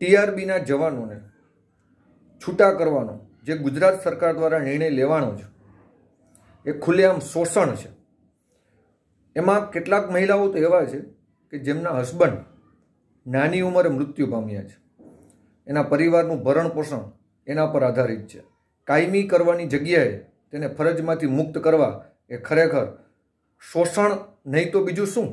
ટીઆરબીના જવાનોને છૂટા કરવાનો જે ગુજરાત સરકાર દ્વારા નિર્ણય લેવાનો છે એ ખુલ્લેઆમ શોષણ છે એમાં કેટલાક મહિલાઓ તો એવા છે કે જેમના હસબન્ડ નાની ઉંમરે મૃત્યુ પામ્યા છે એના પરિવારનું ભરણ પોષણ એના પર આધારિત છે કાયમી કરવાની જગ્યાએ તેને ફરજમાંથી મુક્ત કરવા એ ખરેખર શોષણ નહીં તો બીજું શું